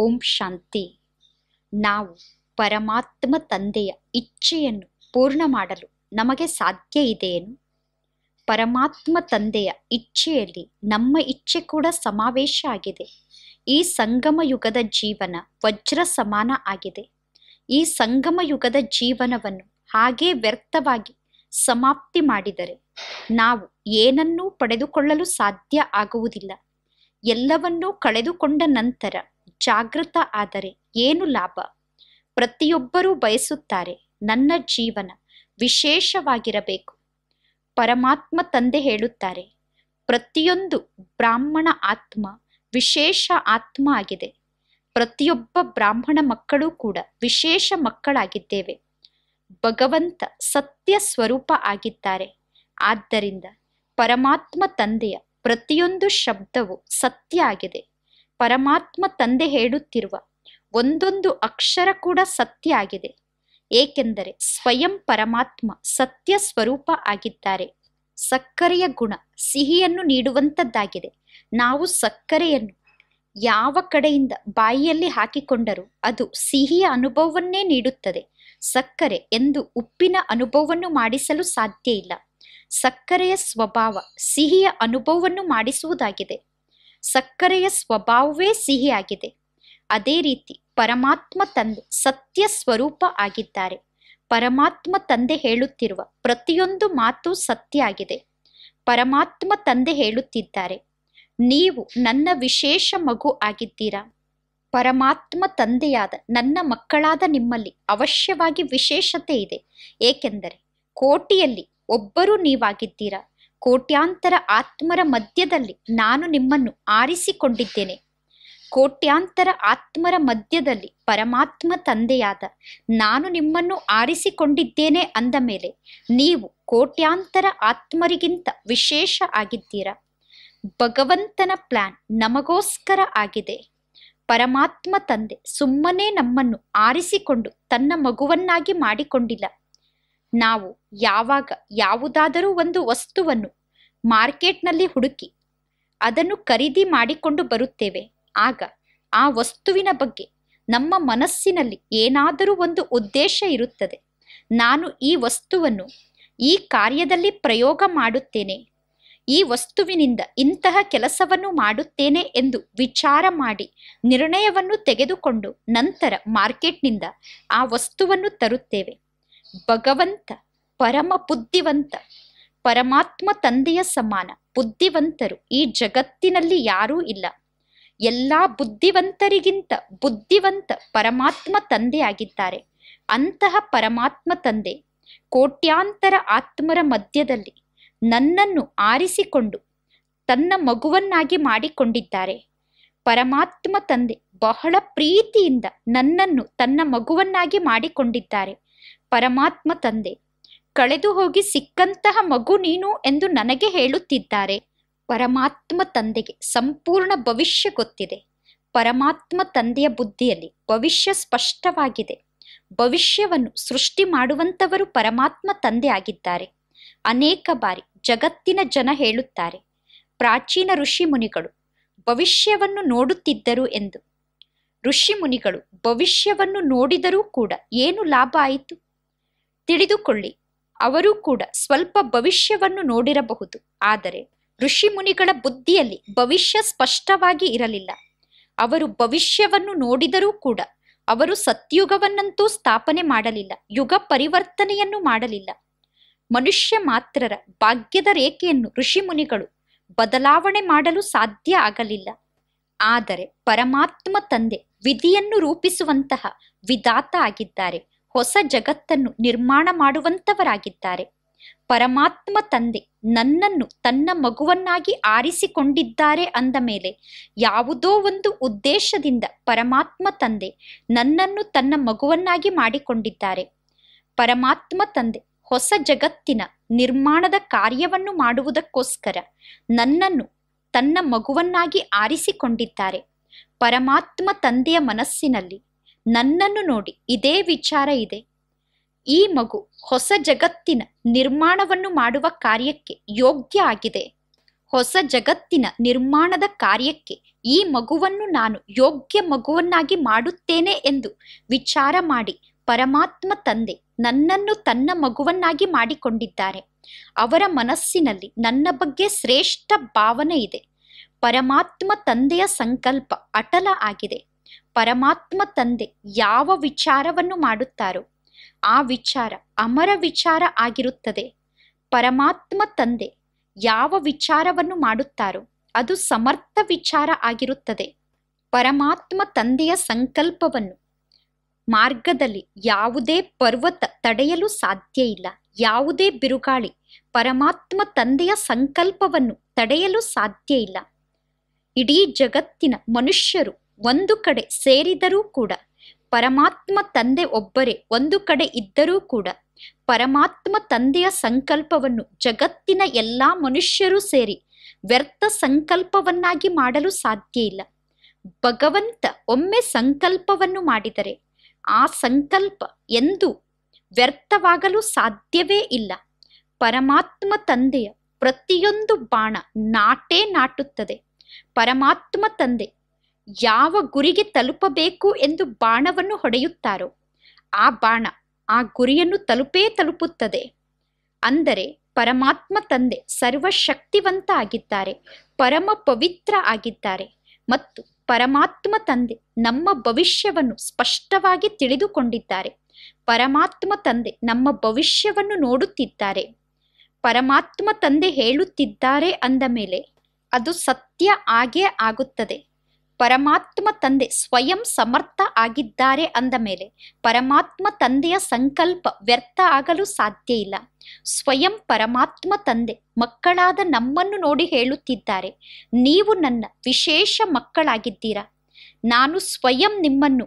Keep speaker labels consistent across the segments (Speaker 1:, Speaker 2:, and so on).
Speaker 1: ಓಂ ಶಾಂತಿ ನಾವು ಪರಮಾತ್ಮ ತಂದೆಯ ಇಚ್ಛೆಯನ್ನು ಪೂರ್ಣ ಮಾಡಲು ನಮಗೆ ಸಾಧ್ಯ ಇದೆಯೇನು ಪರಮಾತ್ಮ ತಂದೆಯ ಇಚ್ಛೆಯಲ್ಲಿ ನಮ್ಮ ಇಚ್ಛೆ ಕೂಡ ಸಮಾವೇಶ ಆಗಿದೆ ಈ ಸಂಗಮ ಯುಗದ ಜೀವನ ವಜ್ರ ಸಮಾನ ಆಗಿದೆ ಈ ಸಂಗಮ ಯುಗದ ಜೀವನವನ್ನು ಹಾಗೆ ವ್ಯರ್ಥವಾಗಿ ಸಮಾಪ್ತಿ ಮಾಡಿದರೆ ನಾವು ಏನನ್ನೂ ಪಡೆದುಕೊಳ್ಳಲು ಸಾಧ್ಯ ಆಗುವುದಿಲ್ಲ ಎಲ್ಲವನ್ನೂ ಕಳೆದುಕೊಂಡ ನಂತರ ಜಾಗೃತ ಆದರೆ ಏನು ಲಾಭ ಪ್ರತಿಯೊಬ್ಬರೂ ಬಯಸುತ್ತಾರೆ ನನ್ನ ಜೀವನ ವಿಶೇಷವಾಗಿರಬೇಕು ಪರಮಾತ್ಮ ತಂದೆ ಹೇಳುತ್ತಾರೆ ಪ್ರತಿಯೊಂದು ಬ್ರಾಹ್ಮಣ ಆತ್ಮ ವಿಶೇಷ ಆತ್ಮ ಆಗಿದೆ ಪ್ರತಿಯೊಬ್ಬ ಬ್ರಾಹ್ಮಣ ಮಕ್ಕಳು ಕೂಡ ವಿಶೇಷ ಮಕ್ಕಳಾಗಿದ್ದೇವೆ ಭಗವಂತ ಸತ್ಯ ಸ್ವರೂಪ ಆಗಿದ್ದಾರೆ ಆದ್ದರಿಂದ ಪರಮಾತ್ಮ ತಂದೆಯ ಪ್ರತಿಯೊಂದು ಶಬ್ದವು ಸತ್ಯ ಆಗಿದೆ ಪರಮಾತ್ಮ ತಂದೆ ಹೇಳುತ್ತಿರುವ ಒಂದೊಂದು ಅಕ್ಷರ ಕೂಡ ಸತ್ಯ ಆಗಿದೆ ಏಕೆಂದರೆ ಸ್ವಯಂ ಪರಮಾತ್ಮ ಸತ್ಯ ಸ್ವರೂಪ ಆಗಿದ್ದಾರೆ ಸಕ್ಕರೆಯ ಗುಣ ಸಿಹಿಯನ್ನು ನೀಡುವಂಥದ್ದಾಗಿದೆ ನಾವು ಸಕ್ಕರೆಯನ್ನು ಯಾವ ಕಡೆಯಿಂದ ಬಾಯಿಯಲ್ಲಿ ಹಾಕಿಕೊಂಡರೂ ಅದು ಸಿಹಿಯ ಅನುಭವವನ್ನೇ ನೀಡುತ್ತದೆ ಸಕ್ಕರೆ ಎಂದು ಉಪ್ಪಿನ ಅನುಭವವನ್ನು ಮಾಡಿಸಲು ಸಾಧ್ಯ ಇಲ್ಲ ಸಕ್ಕರೆಯ ಸ್ವಭಾವ ಸಿಹಿಯ ಅನುಭವವನ್ನು ಮಾಡಿಸುವುದಾಗಿದೆ ಸಕ್ಕರೆಯ ಸ್ವಭಾವವೇ ಸಿಹಿಯಾಗಿದೆ ಅದೇ ರೀತಿ ಪರಮಾತ್ಮ ತಂದೆ ಸತ್ಯ ಸ್ವರೂಪ ಆಗಿದ್ದಾರೆ ಪರಮಾತ್ಮ ತಂದೆ ಹೇಳುತ್ತಿರುವ ಪ್ರತಿಯೊಂದು ಮಾತು ಸತ್ಯ ಆಗಿದೆ ಪರಮಾತ್ಮ ತಂದೆ ಹೇಳುತ್ತಿದ್ದಾರೆ ನೀವು ನನ್ನ ವಿಶೇಷ ಮಗು ಆಗಿದ್ದೀರಾ ಪರಮಾತ್ಮ ತಂದೆಯಾದ ನನ್ನ ಮಕ್ಕಳಾದ ನಿಮ್ಮಲ್ಲಿ ಅವಶ್ಯವಾಗಿ ವಿಶೇಷತೆ ಇದೆ ಏಕೆಂದರೆ ಕೋಟಿಯಲ್ಲಿ ಒಬ್ಬರು ನೀವಾಗಿದ್ದೀರಾ ಕೋಟ್ಯಾಂತರ ಆತ್ಮರ ಮಧ್ಯದಲ್ಲಿ ನಾನು ನಿಮ್ಮನ್ನು ಆರಿಸಿಕೊಂಡಿದ್ದೇನೆ ಕೋಟ್ಯಾಂತರ ಆತ್ಮರ ಮಧ್ಯದಲ್ಲಿ ಪರಮಾತ್ಮ ತಂದೆಯಾದ ನಾನು ನಿಮ್ಮನ್ನು ಆರಿಸಿಕೊಂಡಿದ್ದೇನೆ ಅಂದ ಮೇಲೆ ನೀವು ಕೋಟ್ಯಾಂತರ ಆತ್ಮರಿಗಿಂತ ವಿಶೇಷ ಆಗಿದ್ದೀರಾ ಭಗವಂತನ ಪ್ಲಾನ್ ನಮಗೋಸ್ಕರ ಆಗಿದೆ ಪರಮಾತ್ಮ ತಂದೆ ಸುಮ್ಮನೆ ನಮ್ಮನ್ನು ಆರಿಸಿಕೊಂಡು ತನ್ನ ಮಗುವನ್ನಾಗಿ ಮಾಡಿಕೊಂಡಿಲ್ಲ ನಾವು ಯಾವಾಗ ಯಾವುದಾದರೂ ಒಂದು ವಸ್ತುವನ್ನು ಮಾರ್ಕೆಟ್ನಲ್ಲಿ ಹುಡುಕಿ ಅದನ್ನು ಖರೀದಿ ಮಾಡಿಕೊಂಡು ಬರುತ್ತೇವೆ ಆಗ ಆ ವಸ್ತುವಿನ ಬಗ್ಗೆ ನಮ್ಮ ಮನಸ್ಸಿನಲ್ಲಿ ಏನಾದರೂ ಒಂದು ಉದ್ದೇಶ ಇರುತ್ತದೆ ನಾನು ಈ ವಸ್ತುವನ್ನು ಈ ಕಾರ್ಯದಲ್ಲಿ ಪ್ರಯೋಗ ಮಾಡುತ್ತೇನೆ ಈ ವಸ್ತುವಿನಿಂದ ಇಂತಹ ಕೆಲಸವನ್ನು ಮಾಡುತ್ತೇನೆ ಎಂದು ವಿಚಾರ ಮಾಡಿ ನಿರ್ಣಯವನ್ನು ತೆಗೆದುಕೊಂಡು ನಂತರ ಮಾರ್ಕೆಟ್ನಿಂದ ಆ ವಸ್ತುವನ್ನು ತರುತ್ತೇವೆ ಭಗವಂತ ಪರಮ ಬುದ್ಧಿವಂತ ಪರಮಾತ್ಮ ತಂದೆಯ ಸಮಾನ ಬುದ್ಧಿವಂತರು ಈ ಜಗತ್ತಿನಲ್ಲಿ ಯಾರೂ ಇಲ್ಲ ಎಲ್ಲಾ ಬುದ್ಧಿವಂತರಿಗಿಂತ ಬುದ್ಧಿವಂತ ಪರಮಾತ್ಮ ತಂದೆಯಾಗಿದ್ದಾರೆ ಅಂತಹ ಪರಮಾತ್ಮ ತಂದೆ ಕೋಟ್ಯಾಂತರ ಆತ್ಮರ ಮಧ್ಯದಲ್ಲಿ ನನ್ನನ್ನು ಆರಿಸಿಕೊಂಡು ತನ್ನ ಮಗುವನ್ನಾಗಿ ಮಾಡಿಕೊಂಡಿದ್ದಾರೆ ಪರಮಾತ್ಮ ತಂದೆ ಬಹಳ ಪ್ರೀತಿಯಿಂದ ನನ್ನನ್ನು ತನ್ನ ಮಗುವನ್ನಾಗಿ ಮಾಡಿಕೊಂಡಿದ್ದಾರೆ ಪರಮಾತ್ಮ ತಂದೆ ಕಳೆದು ಹೋಗಿ ಸಿಕ್ಕಂತಹ ಮಗು ನೀನು ಎಂದು ನನಗೆ ಹೇಳುತ್ತಿದ್ದಾರೆ ಪರಮಾತ್ಮ ತಂದೆಗೆ ಸಂಪೂರ್ಣ ಭವಿಷ್ಯ ಗೊತ್ತಿದೆ ಪರಮಾತ್ಮ ತಂದೆಯ ಬುದ್ಧಿಯಲ್ಲಿ ಭವಿಷ್ಯ ಸ್ಪಷ್ಟವಾಗಿದೆ ಭವಿಷ್ಯವನ್ನು ಸೃಷ್ಟಿ ಮಾಡುವಂಥವರು ಪರಮಾತ್ಮ ತಂದೆ ಆಗಿದ್ದಾರೆ ಅನೇಕ ಬಾರಿ ಜಗತ್ತಿನ ಜನ ಹೇಳುತ್ತಾರೆ ಪ್ರಾಚೀನ ಋಷಿ ಮುನಿಗಳು ಭವಿಷ್ಯವನ್ನು ನೋಡುತ್ತಿದ್ದರು ಎಂದು ಋಷಿ ಮುನಿಗಳು ಭವಿಷ್ಯವನ್ನು ನೋಡಿದರೂ ಕೂಡ ಏನು ಲಾಭ ಆಯಿತು ತಿಳಿದುಕೊಳ್ಳಿ ಅವರೂ ಕೂಡ ಸ್ವಲ್ಪ ಭವಿಷ್ಯವನ್ನು ನೋಡಿರಬಹುದು ಆದರೆ ಋಷಿ ಮುನಿಗಳ ಬುದ್ಧಿಯಲ್ಲಿ ಭವಿಷ್ಯ ಸ್ಪಷ್ಟವಾಗಿ ಇರಲಿಲ್ಲ ಅವರು ಭವಿಷ್ಯವನ್ನು ನೋಡಿದರೂ ಕೂಡ ಅವರು ಸತ್ಯುಗವನ್ನಂತೂ ಸ್ಥಾಪನೆ ಮಾಡಲಿಲ್ಲ ಯುಗ ಪರಿವರ್ತನೆಯನ್ನು ಮಾಡಲಿಲ್ಲ ಮನುಷ್ಯ ಮಾತ್ರರ ಭಾಗ್ಯದ ರೇಖೆಯನ್ನು ಋಷಿ ಮುನಿಗಳು ಬದಲಾವಣೆ ಮಾಡಲು ಸಾಧ್ಯ ಆಗಲಿಲ್ಲ ಆದರೆ ಪರಮಾತ್ಮ ತಂದೆ ವಿಧಿಯನ್ನು ರೂಪಿಸುವಂತಹ ವಿಧಾತ ಆಗಿದ್ದಾರೆ ಹೊಸ ಜಗತ್ತನ್ನು ನಿರ್ಮಾಣ ಮಾಡುವಂತವರಾಗಿದ್ದಾರೆ ಪರಮಾತ್ಮ ತಂದೆ ನನ್ನನ್ನು ತನ್ನ ಮಗುವನ್ನಾಗಿ ಆರಿಸಿಕೊಂಡಿದ್ದಾರೆ ಅಂದ ಮೇಲೆ ಯಾವುದೋ ಒಂದು ಉದ್ದೇಶದಿಂದ ಪರಮಾತ್ಮ ತಂದೆ ನನ್ನನ್ನು ತನ್ನ ಮಗುವನ್ನಾಗಿ ಮಾಡಿಕೊಂಡಿದ್ದಾರೆ ಪರಮಾತ್ಮ ತಂದೆ ಹೊಸ ಜಗತ್ತಿನ ನಿರ್ಮಾಣದ ಕಾರ್ಯವನ್ನು ಮಾಡುವುದಕ್ಕೋಸ್ಕರ ನನ್ನನ್ನು ತನ್ನ ಮಗುವನ್ನಾಗಿ ಆರಿಸಿಕೊಂಡಿದ್ದಾರೆ ಪರಮಾತ್ಮ ತಂದೆಯ ಮನಸ್ಸಿನಲ್ಲಿ ನನ್ನನ್ನು ನೋಡಿ ಇದೇ ವಿಚಾರ ಇದೆ ಈ ಮಗು ಹೊಸ ಜಗತ್ತಿನ ನಿರ್ಮಾಣವನ್ನು ಮಾಡುವ ಕಾರ್ಯಕ್ಕೆ ಯೋಗ್ಯ ಆಗಿದೆ ಹೊಸ ಜಗತ್ತಿನ ನಿರ್ಮಾಣದ ಕಾರ್ಯಕ್ಕೆ ಈ ಮಗುವನ್ನು ನಾನು ಯೋಗ್ಯ ಮಗುವನ್ನಾಗಿ ಮಾಡುತ್ತೇನೆ ಎಂದು ವಿಚಾರ ಮಾಡಿ ಪರಮಾತ್ಮ ತಂದೆ ನನ್ನನ್ನು ತನ್ನ ಮಗುವನ್ನಾಗಿ ಮಾಡಿಕೊಂಡಿದ್ದಾರೆ ಅವರ ಮನಸ್ಸಿನಲ್ಲಿ ನನ್ನ ಬಗ್ಗೆ ಶ್ರೇಷ್ಠ ಭಾವನೆ ಇದೆ ಪರಮಾತ್ಮ ತಂದೆಯ ಸಂಕಲ್ಪ ಅಟಲ ಆಗಿದೆ ಪರಮಾತ್ಮ ತಂದೆ ಯಾವ ವಿಚಾರವನ್ನು ಮಾಡುತ್ತಾರೋ ಆ ವಿಚಾರ ಅಮರ ವಿಚಾರ ಆಗಿರುತ್ತದೆ ಪರಮಾತ್ಮ ತಂದೆ ಯಾವ ವಿಚಾರವನ್ನು ಮಾಡುತ್ತಾರೋ ಅದು ಸಮರ್ಥ ವಿಚಾರ ಆಗಿರುತ್ತದೆ ಪರಮಾತ್ಮ ತಂದೆಯ ಸಂಕಲ್ಪವನ್ನು ಮಾರ್ಗದಲ್ಲಿ ಯಾವುದೇ ಪರ್ವತ ತಡೆಯಲು ಸಾಧ್ಯ ಇಲ್ಲ ಯಾವುದೇ ಬಿರುಗಾಳಿ ಪರಮಾತ್ಮ ತಂದೆಯ ಸಂಕಲ್ಪವನ್ನು ತಡೆಯಲು ಸಾಧ್ಯ ಇಲ್ಲ ಇಡೀ ಜಗತ್ತಿನ ಮನುಷ್ಯರು ಒಂದು ಕಡೆ ಸೇರಿದರೂ ಕೂಡ ಪರಮಾತ್ಮ ತಂದೆ ಒಬ್ಬರೇ ಒಂದು ಕಡೆ ಇದ್ದರೂ ಕೂಡ ಪರಮಾತ್ಮ ತಂದೆಯ ಸಂಕಲ್ಪವನ್ನು ಜಗತ್ತಿನ ಎಲ್ಲ ಮನುಷ್ಯರು ಸೇರಿ ವ್ಯರ್ಥ ಸಂಕಲ್ಪವನ್ನಾಗಿ ಮಾಡಲು ಸಾಧ್ಯ ಇಲ್ಲ ಭಗವಂತ ಒಮ್ಮೆ ಸಂಕಲ್ಪವನ್ನು ಮಾಡಿದರೆ ಆ ಸಂಕಲ್ಪ ಎಂದು ವ್ಯರ್ಥವಾಗಲು ಸಾಧ್ಯವೇ ಇಲ್ಲ ಪರಮಾತ್ಮ ತಂದೆಯ ಪ್ರತಿಯೊಂದು ಬಾಣ ನಾಟೇ ನಾಟುತ್ತದೆ ಪರಮಾತ್ಮ ತಂದೆ ಯಾವ ಗುರಿಗೆ ತಲುಪಬೇಕು ಎಂದು ಬಾಣವನ್ನು ಹೊಡೆಯುತ್ತಾರೋ ಆ ಬಾಣ ಆ ಗುರಿಯನ್ನು ತಲುಪೇ ತಲುಪುತ್ತದೆ ಅಂದರೆ ಪರಮಾತ್ಮ ತಂದೆ ಸರ್ವಶಕ್ತಿವಂತ ಆಗಿದ್ದಾರೆ ಪರಮ ಪವಿತ್ರ ಆಗಿದ್ದಾರೆ ಮತ್ತು ಪರಮಾತ್ಮ ತಂದೆ ನಮ್ಮ ಭವಿಷ್ಯವನ್ನು ಸ್ಪಷ್ಟವಾಗಿ ತಿಳಿದುಕೊಂಡಿದ್ದಾರೆ ಪರಮಾತ್ಮ ತಂದೆ ನಮ್ಮ ಭವಿಷ್ಯವನ್ನು ನೋಡುತ್ತಿದ್ದಾರೆ ಪರಮಾತ್ಮ ತಂದೆ ಹೇಳುತ್ತಿದ್ದಾರೆ ಅಂದ ಮೇಲೆ ಅದು ಸತ್ಯ ಆಗೇ ಆಗುತ್ತದೆ ಪರಮಾತ್ಮ ತಂದೆ ಸ್ವಯಂ ಸಮರ್ಥ ಆಗಿದ್ದಾರೆ ಅಂದ ಮೇಲೆ ಪರಮಾತ್ಮ ತಂದೆಯ ಸಂಕಲ್ಪ ವ್ಯರ್ಥ ಆಗಲು ಸಾಧ್ಯ ಇಲ್ಲ ಸ್ವಯಂ ಪರಮಾತ್ಮ ತಂದೆ ಮಕ್ಕಳಾದ ನಮ್ಮನ್ನು ನೋಡಿ ಹೇಳುತ್ತಿದ್ದಾರೆ ನೀವು ನನ್ನ ವಿಶೇಷ ಮಕ್ಕಳಾಗಿದ್ದೀರಾ ನಾನು ಸ್ವಯಂ ನಿಮ್ಮನ್ನು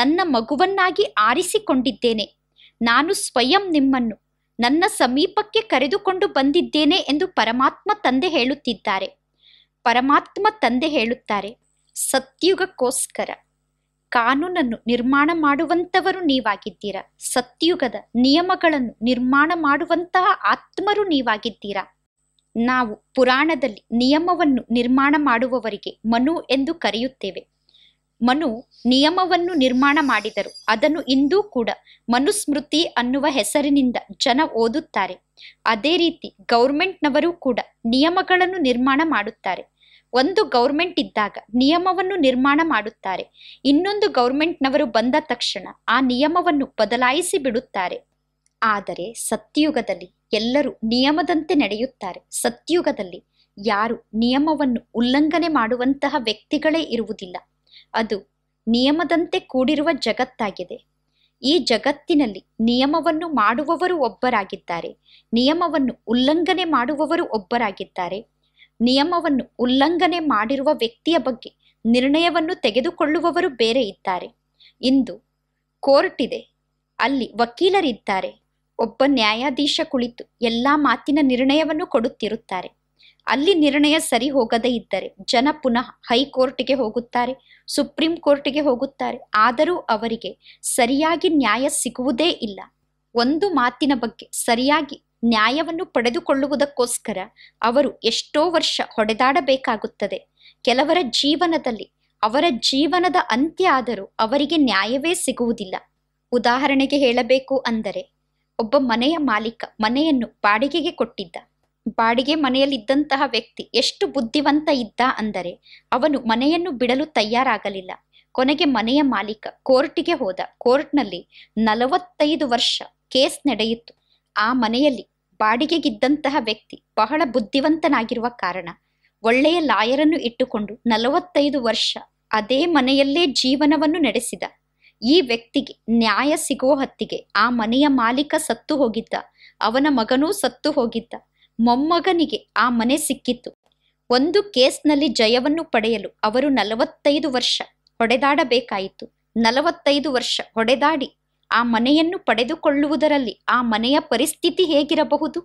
Speaker 1: ನನ್ನ ಮಗುವನ್ನಾಗಿ ಆರಿಸಿಕೊಂಡಿದ್ದೇನೆ ನಾನು ಸ್ವಯಂ ನಿಮ್ಮನ್ನು ನನ್ನ ಸಮೀಪಕ್ಕೆ ಕರೆದುಕೊಂಡು ಬಂದಿದ್ದೇನೆ ಎಂದು ಪರಮಾತ್ಮ ತಂದೆ ಹೇಳುತ್ತಿದ್ದಾರೆ ಪರಮಾತ್ಮ ತಂದೆ ಹೇಳುತ್ತಾರೆ ಸತ್ಯುಗಕ್ಕೋಸ್ಕರ ಕಾನೂನನ್ನು ನಿರ್ಮಾಣ ಮಾಡುವಂಥವರು ನೀವಾಗಿದ್ದೀರಾ ಸತ್ಯುಗದ ನಿಯಮಗಳನ್ನು ನಿರ್ಮಾಣ ಮಾಡುವಂತಹ ಆತ್ಮರು ನೀವಾಗಿದ್ದೀರಾ ನಾವು ಪುರಾಣದಲ್ಲಿ ನಿಯಮವನ್ನು ನಿರ್ಮಾಣ ಮಾಡುವವರಿಗೆ ಮನು ಎಂದು ಕರೆಯುತ್ತೇವೆ ಮನು ನಿಯಮವನ್ನು ನಿರ್ಮಾಣ ಮಾಡಿದರು ಅದನ್ನು ಇಂದೂ ಕೂಡ ಮನುಸ್ಮೃತಿ ಅನ್ನುವ ಹೆಸರಿನಿಂದ ಜನ ಓದುತ್ತಾರೆ ಅದೇ ರೀತಿ ಗೌರ್ಮೆಂಟ್ನವರು ಕೂಡ ನಿಯಮಗಳನ್ನು ನಿರ್ಮಾಣ ಮಾಡುತ್ತಾರೆ ಒಂದು ಗೌರ್ಮೆಂಟ್ ಇದ್ದಾಗ ನಿಯಮವನ್ನು ನಿರ್ಮಾಣ ಮಾಡುತ್ತಾರೆ ಇನ್ನೊಂದು ಗೌರ್ಮೆಂಟ್ನವರು ಬಂದ ತಕ್ಷಣ ಆ ನಿಯಮವನ್ನು ಬದಲಾಯಿಸಿ ಬಿಡುತ್ತಾರೆ ಆದರೆ ಸತ್ಯಯುಗದಲ್ಲಿ ಎಲ್ಲರೂ ನಿಯಮದಂತೆ ನಡೆಯುತ್ತಾರೆ ಸತ್ಯಯುಗದಲ್ಲಿ ಯಾರು ನಿಯಮವನ್ನು ಉಲ್ಲಂಘನೆ ಮಾಡುವಂತಹ ವ್ಯಕ್ತಿಗಳೇ ಇರುವುದಿಲ್ಲ ಅದು ನಿಯಮದಂತೆ ಕೂಡಿರುವ ಜಗತ್ತಾಗಿದೆ ಈ ಜಗತ್ತಿನಲ್ಲಿ ನಿಯಮವನ್ನು ಮಾಡುವವರು ಒಬ್ಬರಾಗಿದ್ದಾರೆ ನಿಯಮವನ್ನು ಉಲ್ಲಂಘನೆ ಮಾಡುವವರು ಒಬ್ಬರಾಗಿದ್ದಾರೆ ನಿಯಮವನ್ನು ಉಲ್ಲಂಘನೆ ಮಾಡಿರುವ ವ್ಯಕ್ತಿಯ ಬಗ್ಗೆ ನಿರ್ಣಯವನ್ನು ತೆಗೆದುಕೊಳ್ಳುವವರು ಬೇರೆ ಇದ್ದಾರೆ ಇಂದು ಕೋರ್ಟ್ ಇದೆ ಅಲ್ಲಿ ವಕೀಲರಿದ್ದಾರೆ ಒಬ್ಬ ನ್ಯಾಯಾಧೀಶ ಕುಳಿತು ಎಲ್ಲಾ ಮಾತಿನ ನಿರ್ಣಯವನ್ನು ಕೊಡುತ್ತಿರುತ್ತಾರೆ ಅಲ್ಲಿ ನಿರ್ಣಯ ಸರಿ ಹೋಗದೇ ಇದ್ದರೆ ಜನ ಪುನಃ ಹೈಕೋರ್ಟ್ಗೆ ಹೋಗುತ್ತಾರೆ ಸುಪ್ರೀಂ ಕೋರ್ಟ್ಗೆ ಹೋಗುತ್ತಾರೆ ಆದರೂ ಅವರಿಗೆ ಸರಿಯಾಗಿ ನ್ಯಾಯ ಸಿಗುವುದೇ ಇಲ್ಲ ಒಂದು ಮಾತಿನ ಬಗ್ಗೆ ಸರಿಯಾಗಿ ನ್ಯಾಯವನ್ನು ಪಡೆದುಕೊಳ್ಳುವುದಕ್ಕೋಸ್ಕರ ಅವರು ಎಷ್ಟೋ ವರ್ಷ ಹೊಡೆದಾಡಬೇಕಾಗುತ್ತದೆ ಕೆಲವರ ಜೀವನದಲ್ಲಿ ಅವರ ಜೀವನದ ಅಂತ್ಯ ಆದರೂ ಅವರಿಗೆ ನ್ಯಾಯವೇ ಸಿಗುವುದಿಲ್ಲ ಉದಾಹರಣೆಗೆ ಹೇಳಬೇಕು ಅಂದರೆ ಒಬ್ಬ ಮನೆಯ ಮಾಲೀಕ ಮನೆಯನ್ನು ಬಾಡಿಗೆಗೆ ಕೊಟ್ಟಿದ್ದ ಬಾಡಿಗೆ ಮನೆಯಲ್ಲಿದ್ದಂತಹ ವ್ಯಕ್ತಿ ಎಷ್ಟು ಬುದ್ಧಿವಂತ ಇದ್ದ ಅಂದರೆ ಅವನು ಮನೆಯನ್ನು ಬಿಡಲು ತಯಾರಾಗಲಿಲ್ಲ ಕೊನೆಗೆ ಮನೆಯ ಮಾಲೀಕ ಕೋರ್ಟಿಗೆ ಹೋದ ಕೋರ್ಟ್ನಲ್ಲಿ ನಲವತ್ತೈದು ವರ್ಷ ಕೇಸ್ ನಡೆಯಿತು ಆ ಮನೆಯಲ್ಲಿ ಬಾಡಿಗೆಗಿದ್ದಂತಹ ವ್ಯಕ್ತಿ ಬಹಳ ಬುದ್ಧಿವಂತನಾಗಿರುವ ಕಾರಣ ಒಳ್ಳೆಯ ಲಾಯರನ್ನು ಇಟ್ಟುಕೊಂಡು ನಲವತ್ತೈದು ವರ್ಷ ಅದೇ ಮನೆಯಲ್ಲೇ ಜೀವನವನ್ನು ನಡೆಸಿದ ಈ ವ್ಯಕ್ತಿಗೆ ನ್ಯಾಯ ಸಿಗೋ ಹತ್ತಿಗೆ ಆ ಮನೆಯ ಮಾಲೀಕ ಸತ್ತು ಹೋಗಿದ್ದ ಅವನ ಮಗನೂ ಸತ್ತು ಹೋಗಿದ್ದ ಮೊಮ್ಮಗನಿಗೆ ಆ ಮನೆ ಸಿಕ್ಕಿತ್ತು ಒಂದು ಕೇಸ್ನಲ್ಲಿ ಜಯವನ್ನು ಪಡೆಯಲು ಅವರು ನಲವತ್ತೈದು ವರ್ಷ ಹೊಡೆದಾಡಬೇಕಾಯಿತು ನಲವತ್ತೈದು ವರ್ಷ ಹೊಡೆದಾಡಿ ಆ ಮನೆಯನ್ನು ಪಡೆದುಕೊಳ್ಳುವುದರಲ್ಲಿ ಆ ಮನೆಯ ಪರಿಸ್ಥಿತಿ ಹೇಗಿರಬಹುದು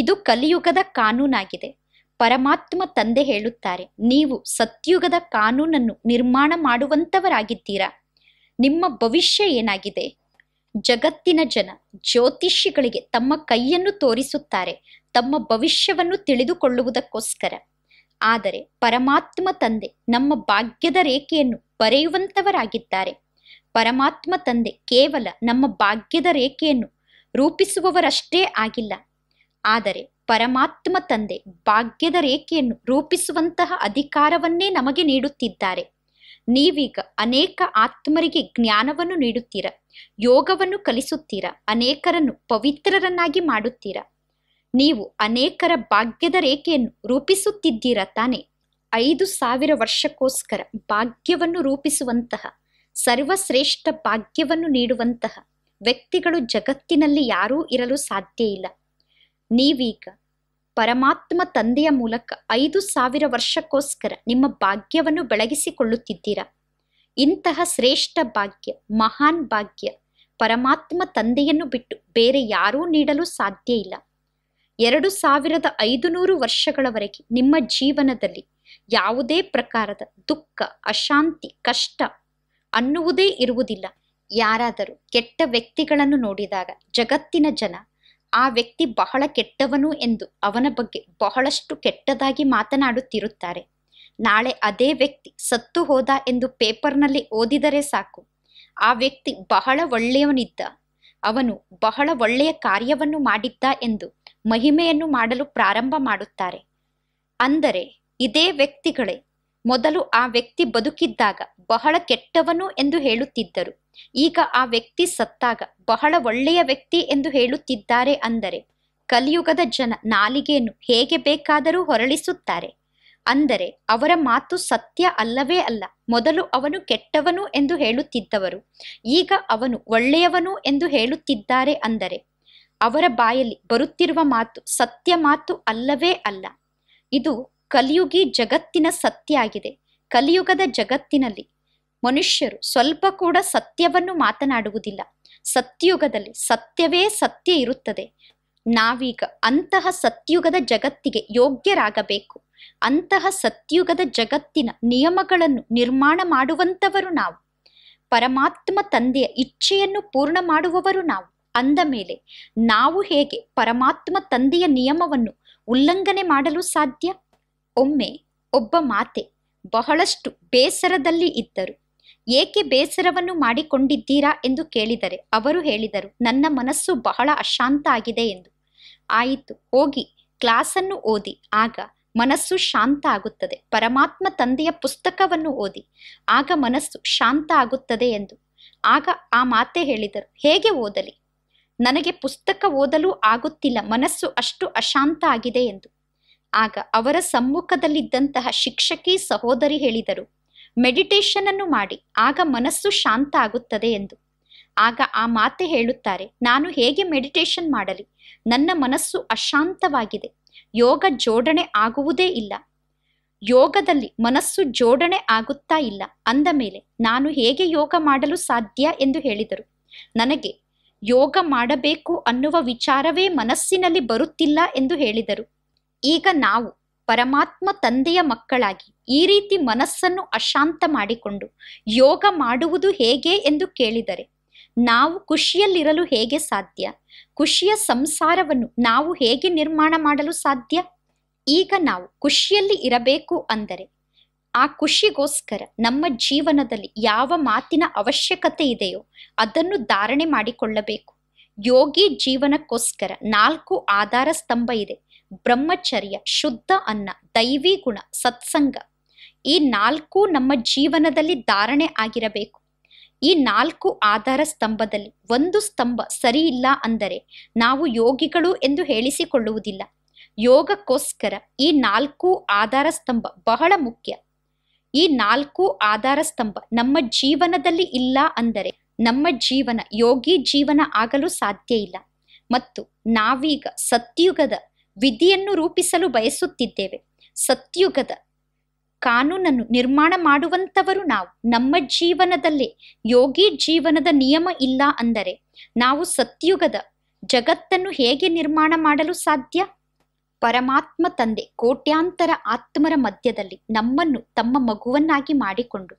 Speaker 1: ಇದು ಕಲಿಯುಗದ ಕಾನೂನಾಗಿದೆ ಪರಮಾತ್ಮ ತಂದೆ ಹೇಳುತ್ತಾರೆ ನೀವು ಸತ್ಯುಗದ ಕಾನೂನನ್ನು ನಿರ್ಮಾಣ ಮಾಡುವಂತವರಾಗಿದ್ದೀರಾ ನಿಮ್ಮ ಭವಿಷ್ಯ ಏನಾಗಿದೆ ಜಗತ್ತಿನ ಜನ ಜ್ಯೋತಿಷಿಗಳಿಗೆ ತಮ್ಮ ಕೈಯನ್ನು ತೋರಿಸುತ್ತಾರೆ ತಮ್ಮ ಭವಿಷ್ಯವನ್ನು ತಿಳಿದುಕೊಳ್ಳುವುದಕ್ಕೋಸ್ಕರ ಆದರೆ ಪರಮಾತ್ಮ ತಂದೆ ನಮ್ಮ ಭಾಗ್ಯದ ರೇಖೆಯನ್ನು ಬರೆಯುವಂತವರಾಗಿದ್ದಾರೆ ಪರಮಾತ್ಮ ತಂದೆ ಕೇವಲ ನಮ್ಮ ಭಾಗ್ಯದ ರೇಖೆಯನ್ನು ರೂಪಿಸುವವರಷ್ಟೇ ಆಗಿಲ್ಲ ಆದರೆ ಪರಮಾತ್ಮ ತಂದೆ ಭಾಗ್ಯದ ರೇಖೆಯನ್ನು ರೂಪಿಸುವಂತಹ ಅಧಿಕಾರವನ್ನೇ ನಮಗೆ ನೀಡುತ್ತಿದ್ದಾರೆ ನೀವೀಗ ಅನೇಕ ಆತ್ಮರಿಗೆ ಜ್ಞಾನವನ್ನು ನೀಡುತ್ತೀರ ಯೋಗವನ್ನು ಕಲಿಸುತ್ತೀರ ಅನೇಕರನ್ನು ಪವಿತ್ರರನ್ನಾಗಿ ಮಾಡುತ್ತೀರ ನೀವು ಅನೇಕರ ಭಾಗ್ಯದ ರೇಖೆಯನ್ನು ರೂಪಿಸುತ್ತಿದ್ದೀರ ತಾನೆ ಐದು ಸಾವಿರ ವರ್ಷಕ್ಕೋಸ್ಕರ ಭಾಗ್ಯವನ್ನು ರೂಪಿಸುವಂತಹ ಸರ್ವಶ್ರೇಷ್ಠ ಭಾಗ್ಯವನ್ನು ನೀಡುವಂತಹ ವ್ಯಕ್ತಿಗಳು ಜಗತ್ತಿನಲ್ಲಿ ಯಾರೂ ಇರಲು ಸಾಧ್ಯ ಇಲ್ಲ ನೀವೀಗ ಪರಮಾತ್ಮ ತಂದೆಯ ಮೂಲಕ ಐದು ಸಾವಿರ ವರ್ಷಕ್ಕೋಸ್ಕರ ನಿಮ್ಮ ಭಾಗ್ಯವನ್ನು ಬೆಳಗಿಸಿಕೊಳ್ಳುತ್ತಿದ್ದೀರಾ ಇಂತಹ ಶ್ರೇಷ್ಠ ಭಾಗ್ಯ ಮಹಾನ್ ಭಾಗ್ಯ ಪರಮಾತ್ಮ ತಂದೆಯನ್ನು ಬಿಟ್ಟು ಬೇರೆ ಯಾರೂ ನೀಡಲು ಸಾಧ್ಯ ಇಲ್ಲ ಎರಡು ಸಾವಿರದ ಐದು ನೂರು ವರ್ಷಗಳವರೆಗೆ ನಿಮ್ಮ ಜೀವನದಲ್ಲಿ ಯಾವುದೇ ಪ್ರಕಾರದ ದುಃಖ ಅಶಾಂತಿ ಕಷ್ಟ ಅನ್ನುವುದೇ ಇರುವುದಿಲ್ಲ ಯಾರಾದರೂ ಕೆಟ್ಟ ವ್ಯಕ್ತಿಗಳನ್ನು ನೋಡಿದಾಗ ಜಗತ್ತಿನ ಜನ ಆ ವ್ಯಕ್ತಿ ಬಹಳ ಕೆಟ್ಟವನು ಎಂದು ಅವನ ಬಗ್ಗೆ ಬಹಳಷ್ಟು ಕೆಟ್ಟದಾಗಿ ಮಾತನಾಡುತ್ತಿರುತ್ತಾರೆ ನಾಳೆ ಅದೇ ವ್ಯಕ್ತಿ ಸತ್ತು ಹೋದ ಎಂದು ಪೇಪರ್ನಲ್ಲಿ ಓದಿದರೆ ಸಾಕು ಆ ವ್ಯಕ್ತಿ ಬಹಳ ಒಳ್ಳೆಯವನಿದ್ದ ಅವನು ಬಹಳ ಒಳ್ಳೆಯ ಕಾರ್ಯವನ್ನು ಮಾಡಿದ್ದ ಎಂದು ಮಹಿಮೆಯನ್ನು ಮಾಡಲು ಪ್ರಾರಂಭ ಮಾಡುತ್ತಾರೆ ಅಂದರೆ ಇದೇ ವ್ಯಕ್ತಿಗಳೇ ಮೊದಲು ಆ ವ್ಯಕ್ತಿ ಬದುಕಿದ್ದಾಗ ಬಹಳ ಕೆಟ್ಟವನು ಎಂದು ಹೇಳುತ್ತಿದ್ದರು ಈಗ ಆ ವ್ಯಕ್ತಿ ಸತ್ತಾಗ ಬಹಳ ಒಳ್ಳೆಯ ವ್ಯಕ್ತಿ ಎಂದು ಹೇಳುತ್ತಿದ್ದಾರೆ ಅಂದರೆ ಕಲಿಯುಗದ ಜನ ನಾಲಿಗೆಯನ್ನು ಹೇಗೆ ಬೇಕಾದರೂ ಹೊರಳಿಸುತ್ತಾರೆ ಅಂದರೆ ಅವರ ಮಾತು ಸತ್ಯ ಅಲ್ಲವೇ ಅಲ್ಲ ಮೊದಲು ಅವನು ಕೆಟ್ಟವನು ಎಂದು ಹೇಳುತ್ತಿದ್ದವರು ಈಗ ಅವನು ಒಳ್ಳೆಯವನು ಎಂದು ಹೇಳುತ್ತಿದ್ದಾರೆ ಅಂದರೆ ಅವರ ಬಾಯಲ್ಲಿ ಬರುತ್ತಿರುವ ಮಾತು ಸತ್ಯ ಮಾತು ಅಲ್ಲವೇ ಅಲ್ಲ ಇದು ಕಲಿಯುಗಿ ಜಗತ್ತಿನ ಸತ್ಯ ಆಗಿದೆ ಕಲಿಯುಗದ ಜಗತ್ತಿನಲ್ಲಿ ಮನುಷ್ಯರು ಸ್ವಲ್ಪ ಕೂಡ ಸತ್ಯವನ್ನು ಮಾತನಾಡುವುದಿಲ್ಲ ಸತ್ಯುಗದಲ್ಲಿ ಸತ್ಯವೇ ಸತ್ಯ ಇರುತ್ತದೆ ನಾವೀಗ ಅಂತಹ ಸತ್ಯುಗದ ಜಗತ್ತಿಗೆ ಯೋಗ್ಯರಾಗಬೇಕು ಅಂತಹ ಸತ್ಯುಗದ ಜಗತ್ತಿನ ನಿಯಮಗಳನ್ನು ನಿರ್ಮಾಣ ಮಾಡುವಂಥವರು ನಾವು ಪರಮಾತ್ಮ ತಂದೆಯ ಇಚ್ಛೆಯನ್ನು ಪೂರ್ಣ ಮಾಡುವವರು ನಾವು ಅಂದ ಮೇಲೆ ನಾವು ಹೇಗೆ ಪರಮಾತ್ಮ ತಂದೆಯ ನಿಯಮವನ್ನು ಉಲ್ಲಂಘನೆ ಮಾಡಲು ಸಾಧ್ಯ ಒಮ್ಮೆ ಒಬ್ಬ ಮಾತೆ ಬಹಳಷ್ಟು ಬೇಸರದಲ್ಲಿ ಇದ್ದರು ಏಕೆ ಬೇಸರವನ್ನು ಮಾಡಿಕೊಂಡಿದ್ದೀರಾ ಎಂದು ಕೇಳಿದರೆ ಅವರು ಹೇಳಿದರು ನನ್ನ ಮನಸ್ಸು ಬಹಳ ಅಶಾಂತ ಆಗಿದೆ ಎಂದು ಆಯಿತು ಹೋಗಿ ಕ್ಲಾಸನ್ನು ಓದಿ ಆಗ ಮನಸ್ಸು ಶಾಂತ ಆಗುತ್ತದೆ ಪರಮಾತ್ಮ ತಂದೆಯ ಪುಸ್ತಕವನ್ನು ಓದಿ ಆಗ ಮನಸ್ಸು ಶಾಂತ ಆಗುತ್ತದೆ ಎಂದು ಆಗ ಆ ಮಾತೆ ಹೇಳಿದರು ಹೇಗೆ ಓದಲಿ ನನಗೆ ಪುಸ್ತಕ ಓದಲು ಆಗುತ್ತಿಲ್ಲ ಮನಸ್ಸು ಅಷ್ಟು ಅಶಾಂತ ಆಗಿದೆ ಎಂದು ಆಗ ಅವರ ಸಮ್ಮುಖದಲ್ಲಿದ್ದಂತಹ ಶಿಕ್ಷಕಿ ಸಹೋದರಿ ಹೇಳಿದರು ಮೆಡಿಟೇಷನ್ ಅನ್ನು ಮಾಡಿ ಆಗ ಮನಸ್ಸು ಶಾಂತ ಆಗುತ್ತದೆ ಎಂದು ಆಗ ಆ ಮಾತೆ ಹೇಳುತ್ತಾರೆ ನಾನು ಹೇಗೆ ಮೆಡಿಟೇಷನ್ ಮಾಡಲಿ ನನ್ನ ಮನಸ್ಸು ಅಶಾಂತವಾಗಿದೆ ಯೋಗ ಜೋಡಣೆ ಆಗುವುದೇ ಇಲ್ಲ ಯೋಗದಲ್ಲಿ ಮನಸ್ಸು ಜೋಡಣೆ ಆಗುತ್ತಾ ಇಲ್ಲ ಅಂದ ಮೇಲೆ ನಾನು ಹೇಗೆ ಯೋಗ ಮಾಡಲು ಸಾಧ್ಯ ಎಂದು ಹೇಳಿದರು ನನಗೆ ಯೋಗ ಮಾಡಬೇಕು ಅನ್ನುವ ವಿಚಾರವೇ ಮನಸ್ಸಿನಲ್ಲಿ ಬರುತ್ತಿಲ್ಲ ಎಂದು ಹೇಳಿದರು ಈಗ ನಾವು ಪರಮಾತ್ಮ ತಂದೆಯ ಮಕ್ಕಳಾಗಿ ಈ ರೀತಿ ಮನಸ್ಸನ್ನು ಅಶಾಂತ ಮಾಡಿಕೊಂಡು ಯೋಗ ಮಾಡುವುದು ಹೇಗೆ ಎಂದು ಕೇಳಿದರೆ ನಾವು ಖುಷಿಯಲ್ಲಿರಲು ಹೇಗೆ ಸಾಧ್ಯ ಖುಷಿಯ ಸಂಸಾರವನ್ನು ನಾವು ಹೇಗೆ ನಿರ್ಮಾಣ ಮಾಡಲು ಸಾಧ್ಯ ಈಗ ನಾವು ಖುಷಿಯಲ್ಲಿ ಇರಬೇಕು ಅಂದರೆ ಆ ಖುಷಿಗೋಸ್ಕರ ನಮ್ಮ ಜೀವನದಲ್ಲಿ ಯಾವ ಮಾತಿನ ಅವಶ್ಯಕತೆ ಇದೆಯೋ ಅದನ್ನು ಧಾರಣೆ ಮಾಡಿಕೊಳ್ಳಬೇಕು ಯೋಗಿ ಜೀವನಕ್ಕೋಸ್ಕರ ನಾಲ್ಕು ಆಧಾರ ಸ್ತಂಭ ಇದೆ ಬ್ರಹ್ಮಚರ್ಯ ಶುದ್ಧ ಅನ್ನ ದೈವಿ ಗುಣ ಸತ್ಸಂಗ ಈ ನಾಲ್ಕು ನಮ್ಮ ಜೀವನದಲ್ಲಿ ಧಾರಣೆ ಆಗಿರಬೇಕು ಈ ನಾಲ್ಕು ಆಧಾರ ಸ್ತಂಭದಲ್ಲಿ ಒಂದು ಸ್ತಂಭ ಸರಿ ಇಲ್ಲ ಅಂದರೆ ನಾವು ಯೋಗಿಗಳು ಎಂದು ಹೇಳಿಸಿಕೊಳ್ಳುವುದಿಲ್ಲ ಯೋಗಕ್ಕೋಸ್ಕರ ಈ ನಾಲ್ಕು ಆಧಾರ ಸ್ತಂಭ ಬಹಳ ಮುಖ್ಯ ಈ ನಾಲ್ಕು ಆಧಾರ ಸ್ತಂಭ ನಮ್ಮ ಜೀವನದಲ್ಲಿ ಇಲ್ಲ ಅಂದರೆ ನಮ್ಮ ಜೀವನ ಯೋಗಿ ಜೀವನ ಆಗಲು ಸಾಧ್ಯ ಇಲ್ಲ ಮತ್ತು ನಾವೀಗ ಸತ್ಯುಗದ ವಿಧಿಯನ್ನು ರೂಪಿಸಲು ಬಯಸುತ್ತಿದ್ದೇವೆ ಸತ್ಯುಗದ ಕಾನೂನನ್ನು ನಿರ್ಮಾಣ ಮಾಡುವಂಥವರು ನಾವು ನಮ್ಮ ಜೀವನದಲ್ಲೇ ಯೋಗಿ ಜೀವನದ ನಿಯಮ ಇಲ್ಲ ಅಂದರೆ ನಾವು ಸತ್ಯುಗದ ಜಗತ್ತನ್ನು ಹೇಗೆ ನಿರ್ಮಾಣ ಮಾಡಲು ಸಾಧ್ಯ ಪರಮಾತ್ಮ ತಂದೆ ಕೋಟ್ಯಾಂತರ ಆತ್ಮರ ಮಧ್ಯದಲ್ಲಿ ನಮ್ಮನ್ನು ತಮ್ಮ ಮಗುವನ್ನಾಗಿ ಮಾಡಿಕೊಂಡು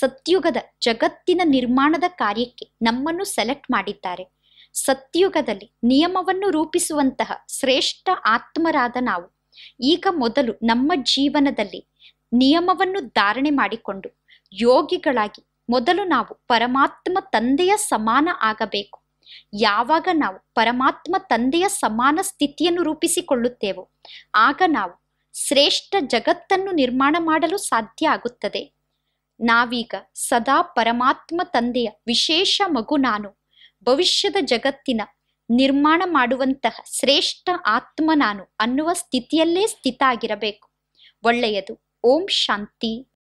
Speaker 1: ಸತ್ಯುಗದ ಜಗತ್ತಿನ ನಿರ್ಮಾಣದ ಕಾರ್ಯಕ್ಕೆ ನಮ್ಮನ್ನು ಸೆಲೆಕ್ಟ್ ಮಾಡಿದ್ದಾರೆ ಸತ್ಯುಗದಲ್ಲಿ ನಿಯಮವನ್ನು ರೂಪಿಸುವಂತಹ ಶ್ರೇಷ್ಠ ಆತ್ಮರಾದ ನಾವು ಈಗ ಮೊದಲು ನಮ್ಮ ಜೀವನದಲ್ಲಿ ನಿಯಮವನ್ನು ಧಾರಣೆ ಮಾಡಿಕೊಂಡು ಯೋಗಿಗಳಾಗಿ ಮೊದಲು ನಾವು ಪರಮಾತ್ಮ ತಂದೆಯ ಸಮಾನ ಆಗಬೇಕು ಯಾವಾಗ ನಾವು ಪರಮಾತ್ಮ ತಂದೆಯ ಸಮಾನ ಸ್ಥಿತಿಯನ್ನು ರೂಪಿಸಿಕೊಳ್ಳುತ್ತೇವೋ ಆಗ ನಾವು ಶ್ರೇಷ್ಠ ಜಗತ್ತನ್ನು ನಿರ್ಮಾಣ ಮಾಡಲು ಸಾಧ್ಯ ಆಗುತ್ತದೆ ನಾವೀಗ ಸದಾ ಪರಮಾತ್ಮ ತಂದೆಯ ವಿಶೇಷ ಮಗು ನಾನು ಭವಿಷ್ಯದ ಜಗತ್ತಿನ ನಿರ್ಮಾಣ ಮಾಡುವಂತಹ ಶ್ರೇಷ್ಠ ಆತ್ಮ ನಾನು ಅನ್ನುವ ಸ್ಥಿತಿಯಲ್ಲೇ ಸ್ಥಿತ ಆಗಿರಬೇಕು ಒಳ್ಳೆಯದು ಓಂ ಶಾಂತಿ